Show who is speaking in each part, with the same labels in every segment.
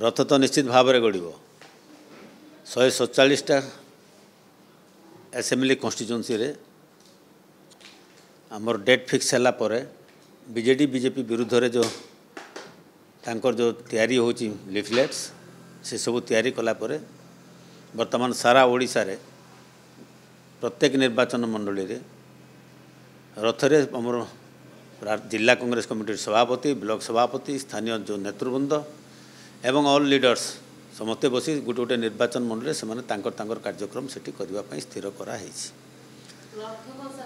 Speaker 1: ରଥ ତ ନିଶ୍ଚିତ ଭାବରେ ଗଢ଼ିବ ଶହେ ସତଚାଳିଶଟା ଆସେମ୍ବ୍ଲି କନଷ୍ଟିଚୁଏନ୍ସିରେ ଆମର ଡେଟ୍ ଫିକ୍ସ ହେଲା ପରେ ବିଜେଡ଼ି ବିଜେପି ବିରୁଦ୍ଧରେ ଯେଉଁ ତାଙ୍କର ଯେଉଁ ତିଆରି ହେଉଛି ଲିଫଲେଟ୍ସ ସେସବୁ ତିଆରି କଲା ପରେ ବର୍ତ୍ତମାନ ସାରା ଓଡ଼ିଶାରେ ପ୍ରତ୍ୟେକ ନିର୍ବାଚନ ମଣ୍ଡଳୀରେ ରଥରେ ଆମର ଜିଲ୍ଲା କଂଗ୍ରେସ କମିଟିର ସଭାପତି ବ୍ଲକ ସଭାପତି ସ୍ଥାନୀୟ ଯେଉଁ ନେତୃବୃନ୍ଦ ଏବଂ ଅଲ୍ ଲିଡର୍ସ ସମସ୍ତେ ବସି ଗୋଟେ ଗୋଟେ ନିର୍ବାଚନ ମଣ୍ଡଳୀରେ ସେମାନେ ତାଙ୍କର ତାଙ୍କର କାର୍ଯ୍ୟକ୍ରମ ସେଠି କରିବା ପାଇଁ ସ୍ଥିର କରାହେଇଛି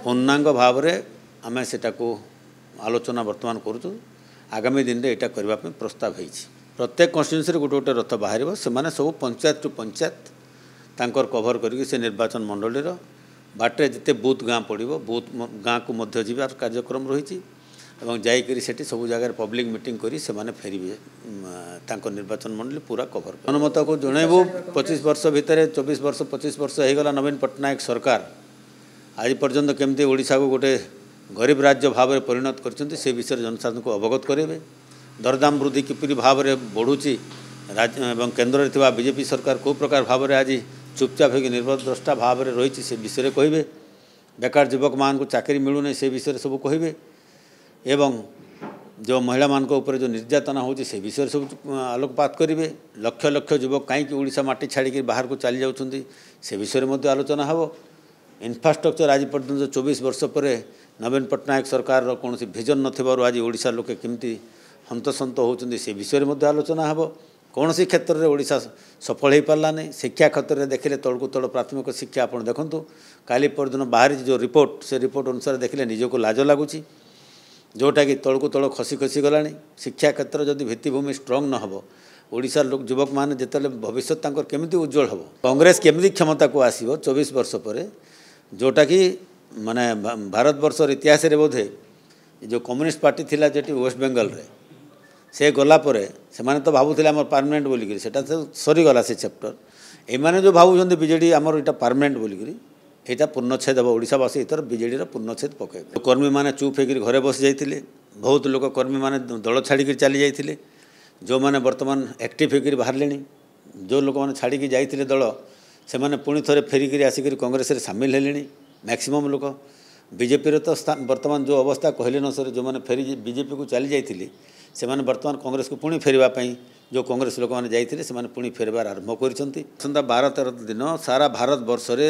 Speaker 1: ପୂର୍ଣ୍ଣାଙ୍ଗ ଭାବରେ ଆମେ ସେଟାକୁ ଆଲୋଚନା ବର୍ତ୍ତମାନ କରୁଛୁ ଆଗାମୀ ଦିନରେ ଏଇଟା କରିବା ପାଇଁ ପ୍ରସ୍ତାବ ହେଇଛି ପ୍ରତ୍ୟେକ କନଷ୍ଟିଚୁଏନ୍ସିରେ ଗୋଟେ ଗୋଟେ ରଥ ବାହାରିବ ସେମାନେ ସବୁ ପଞ୍ଚାୟତ ଟୁ ପଞ୍ଚାୟତ ତାଙ୍କର କଭର କରିକି ସେ ନିର୍ବାଚନ ମଣ୍ଡଳୀର ବାଟରେ ଯେତେ ବୁଥ୍ ଗାଁ ପଡ଼ିବ ବୁଥ୍ ଗାଁକୁ ମଧ୍ୟ ଯିବାର କାର୍ଯ୍ୟକ୍ରମ ରହିଛି जाकर सब जगार पब्लिक मीट कर फेर निर्वाचन मंडल पूरा कभर जनमत को जनइबू पचीस वर्ष भितर चौबीस वर्ष पचीस वर्ष हो गला नवीन पट्टनायक सरकार आज पर्यटन केमती ओडा को गोटे गरीब राज्य भाव में पिणत कर जनसाधारण को अवगत करेंगे दरदाम वृद्धि किपर भाव में बढ़ुची राज्य एवं केन्द्र बीजेपी सरकार को प्रकार भाव में आज चुपचाप हो होद्रष्टा भाव में रही विषय कहे बेकार युवक मान को चाकरी मिलूना से विषय सब कहे ଏବଂ ଯେଉଁ ମହିଳାମାନଙ୍କ ଉପରେ ଯେଉଁ ନିର୍ଯାତନା ହେଉଛି ସେ ବିଷୟରେ ସବୁ ଆଲୋକପାତ କରିବେ ଲକ୍ଷ ଲକ୍ଷ ଯୁବକ କାହିଁକି ଓଡ଼ିଶା ମାଟି ଛାଡ଼ିକି ବାହାରକୁ ଚାଲି ଯାଉଛନ୍ତି ସେ ବିଷୟରେ ମଧ୍ୟ ଆଲୋଚନା ହେବ ଇନଫ୍ରାଷ୍ଟ୍ରକ୍ଚର ଆଜି ପର୍ଯ୍ୟନ୍ତ ଚବିଶ ବର୍ଷ ପରେ ନବୀନ ପଟ୍ଟନାୟକ ସରକାରର କୌଣସି ଭିଜନ ନଥିବାରୁ ଆଜି ଓଡ଼ିଶା ଲୋକେ କେମିତି ହନ୍ତସନ୍ତ ହେଉଛନ୍ତି ସେ ବିଷୟରେ ମଧ୍ୟ ଆଲୋଚନା ହେବ କୌଣସି କ୍ଷେତ୍ରରେ ଓଡ଼ିଶା ସଫଳ ହୋଇପାରିଲାନି ଶିକ୍ଷା କ୍ଷେତ୍ରରେ ଦେଖିଲେ ତଳକୁ ତଳ ପ୍ରାଥମିକ ଶିକ୍ଷା ଆପଣ ଦେଖନ୍ତୁ କାଲି ପରଦିନ ବାହାରିଛି ଯେଉଁ ରିପୋର୍ଟ ସେ ରିପୋର୍ଟ ଅନୁସାରେ ଦେଖିଲେ ନିଜକୁ ଲାଜ ଲାଗୁଛି ଯେଉଁଟାକି ତଳକୁ ତଳ ଖସି ଖସି ଗଲାଣି ଶିକ୍ଷା କ୍ଷେତ୍ର ଯଦି ଭିତ୍ତିଭୂମି ଷ୍ଟ୍ରଙ୍ଗ ନ ହେବ ଓଡ଼ିଶାର ଲୋକ ଯୁବକମାନେ ଯେତେବେଳେ ଭବିଷ୍ୟତ ତାଙ୍କର କେମିତି ଉଜ୍ଜଳ ହେବ କଂଗ୍ରେସ କେମିତି କ୍ଷମତାକୁ ଆସିବ ଚବିଶ ବର୍ଷ ପରେ ଯେଉଁଟାକି ମାନେ ଭାରତବର୍ଷର ଇତିହାସରେ ବୋଧେ ଯେଉଁ କମ୍ୟୁନିଷ୍ଟ ପାର୍ଟି ଥିଲା ଯେଠି ୱେଷ୍ଟବେଙ୍ଗଲରେ ସେ ଗଲା ପରେ ସେମାନେ ତ ଭାବୁଥିଲେ ଆମର ପାର୍ମାନେଣ୍ଟ ବୋଲିକିରି ସେଟା ତ ସରିଗଲା ସେ ଚାପ୍ଟର ଏମାନେ ଯେଉଁ ଭାବୁଛନ୍ତି ବିଜେଡ଼ି ଆମର ଏଇଟା ପାର୍ମାନେଣ୍ଟ ବୋଲିକିରି এটা পূর্ণচ্ছেদ অব ওড়িশাবাসি এতর বিজেপিৰ পূর্ণচ্ছেদ পকে কৰ্মী মানে চুপ হেগি ঘৰে বস যাইtile বহুত লোক কৰ্মী মানে দল ছাড়ি গি চলি যাইtile যো মানে বৰ্তমান এক্টিভ হেগি বাহিৰ লেনি যো লোক মানে ছাড়ি গি যাইtile দল সে মানে পুনিতৰে फेरी গি আসি গি কংগ্ৰেছৰ সামিল হেলেনি মাক্সিমাম লোক বিজেপিৰ তো স্থান বৰ্তমান যো অৱস্থা কহেলে নহৰ যো মানে फेरी বিজেপিକୁ চলি যাইtile ସେମାନେ ବର୍ତ୍ତମାନ କଂଗ୍ରେସକୁ ପୁଣି ଫେରିବା ପାଇଁ ଯେଉଁ କଂଗ୍ରେସ ଲୋକମାନେ ଯାଇଥିଲେ ସେମାନେ ପୁଣି ଫେରିବାର ଆରମ୍ଭ କରିଛନ୍ତି ଆସନ୍ତା ବାର ତେର ଦିନ ସାରା ଭାରତ ବର୍ଷରେ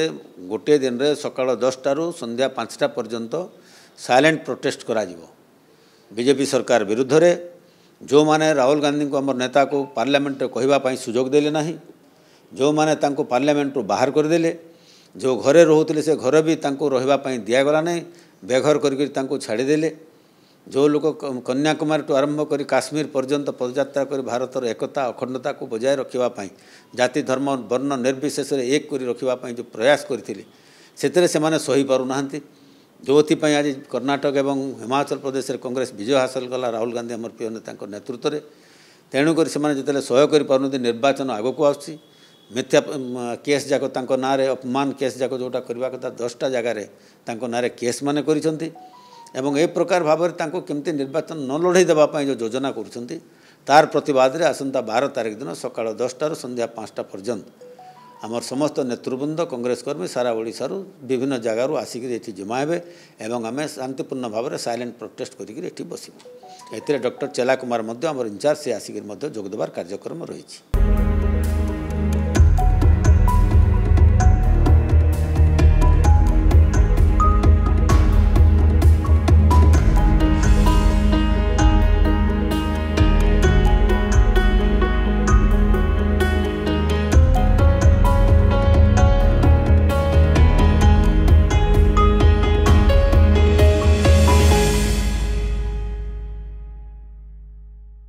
Speaker 1: ଗୋଟିଏ ଦିନରେ ସକାଳ ଦଶଟାରୁ ସନ୍ଧ୍ୟା ପାଞ୍ଚଟା ପର୍ଯ୍ୟନ୍ତ ସାଇଲେଣ୍ଟ ପ୍ରୋଟେଷ୍ଟ କରାଯିବ ବିଜେପି ସରକାର ବିରୁଦ୍ଧରେ ଯେଉଁମାନେ ରାହୁଲ ଗାନ୍ଧୀଙ୍କୁ ଆମର ନେତାକୁ ପାର୍ଲାମେଣ୍ଟରେ କହିବା ପାଇଁ ସୁଯୋଗ ଦେଲେ ନାହିଁ ଯେଉଁମାନେ ତାଙ୍କୁ ପାର୍ଲାମେଣ୍ଟରୁ ବାହାର କରିଦେଲେ ଯେଉଁ ଘରେ ରହୁଥିଲେ ସେ ଘର ବି ତାଙ୍କୁ ରହିବା ପାଇଁ ଦିଆଗଲା ନାହିଁ ବେଘର କରିକରି ତାଙ୍କୁ ଛାଡ଼ିଦେଲେ ଯେଉଁ ଲୋକ କନ୍ୟାକୁମାରୀଠୁ ଆରମ୍ଭ କରି କାଶ୍ମୀର ପର୍ଯ୍ୟନ୍ତ ପଦଯାତ୍ରା କରି ଭାରତର ଏକତା ଅଖଣ୍ଡତାକୁ ବଜାୟ ରଖିବା ପାଇଁ ଜାତି ଧର୍ମ ବର୍ଣ୍ଣ ନିର୍ବିଶେଷରେ ଏକ କରି ରଖିବା ପାଇଁ ଯେଉଁ ପ୍ରୟାସ କରିଥିଲେ ସେଥିରେ ସେମାନେ ସହିପାରୁନାହାନ୍ତି ଯେଉଁଥିପାଇଁ ଆଜି କର୍ଣ୍ଣାଟକ ଏବଂ ହିମାଚଳ ପ୍ରଦେଶରେ କଂଗ୍ରେସ ବିଜୟ ହାସଲ କଲା ରାହୁଲ ଗାନ୍ଧୀ ଆମର ପ୍ରିୟ ନେତାଙ୍କ ନେତୃତ୍ୱରେ ତେଣୁକରି ସେମାନେ ଯେତେବେଳେ ସହ୍ୟ କରିପାରୁନାହାନ୍ତି ନିର୍ବାଚନ ଆଗକୁ ଆସୁଛି ମିଥ୍ୟା କେସ୍ ଯାକ ତାଙ୍କ ନାଁରେ ଅପମାନ କେସ୍ ଯାକ ଯେଉଁଟା କରିବା କଥା ଦଶଟା ଜାଗାରେ ତାଙ୍କ ନାଁରେ କେସ୍ ମାନେ କରିଛନ୍ତି ଏବଂ ଏ ପ୍ରକାର ଭାବରେ ତାଙ୍କୁ କେମିତି ନିର୍ବାଚନ ନ ଲଢ଼େଇ ଦେବା ପାଇଁ ଯେଉଁ ଯୋଜନା କରୁଛନ୍ତି ତାର ପ୍ରତିବାଦରେ ଆସନ୍ତା ବାର ତାରିଖ ଦିନ ସକାଳ ଦଶଟାରୁ ସନ୍ଧ୍ୟା ପାଞ୍ଚଟା ପର୍ଯ୍ୟନ୍ତ ଆମର ସମସ୍ତ ନେତୃବୃନ୍ଦ କଂଗ୍ରେସ କର୍ମୀ ସାରା ଓଡ଼ିଶାରୁ ବିଭିନ୍ନ ଜାଗାରୁ ଆସିକିରି ଏଠି ଜମା ହେବେ ଏବଂ ଆମେ ଶାନ୍ତିପୂର୍ଣ୍ଣ ଭାବରେ ସାଇଲେଣ୍ଟ ପ୍ରୋଟେଷ୍ଟ କରିକିରି ଏଠି ବସିବୁ ଏଥିରେ ଡକ୍ଟର ଚେଲା କୁମାର ମଧ୍ୟ ଆମର ଇନଚାର୍ଜ ସେ ଆସିକିରି ମଧ୍ୟ ଯୋଗଦେବାର କାର୍ଯ୍ୟକ୍ରମ ରହିଛି